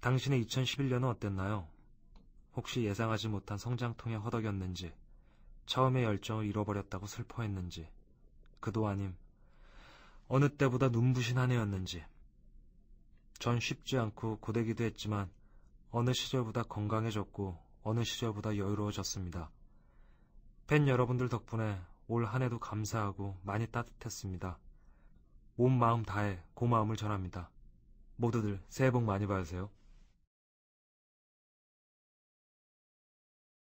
당신의 2011년은 어땠나요? 혹시 예상하지 못한 성장통에 허덕였는지, 처음의 열정을 잃어버렸다고 슬퍼했는지, 그도 아님, 어느 때보다 눈부신 한 해였는지. 전 쉽지 않고 고되기도 했지만, 어느 시절보다 건강해졌고, 어느 시절보다 여유로워졌습니다. 팬 여러분들 덕분에 올 한 해도 감사하고 많이 따뜻했습니다. 온 마음 다해 고마움을 전합니다. 모두들 새해 복 많이 받으세요.